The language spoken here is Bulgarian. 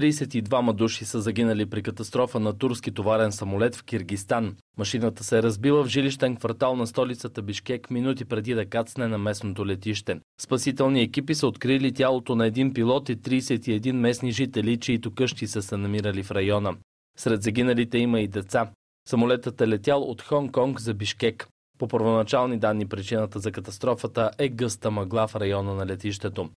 32 души са загинали при катастрофа на турски товарен самолет в Киргистан. Машината се е разбила в жилищен квартал на столицата Бишкек минути преди да кацне на местното летище. Спасителни екипи са открили тялото на един пилот и 31 местни жители, чието къщи са се намирали в района. Сред загиналите има и деца. Самолетът е летял от Хонг-Конг за Бишкек. По първоначални данни причината за катастрофата е гъста мъгла в района на летището.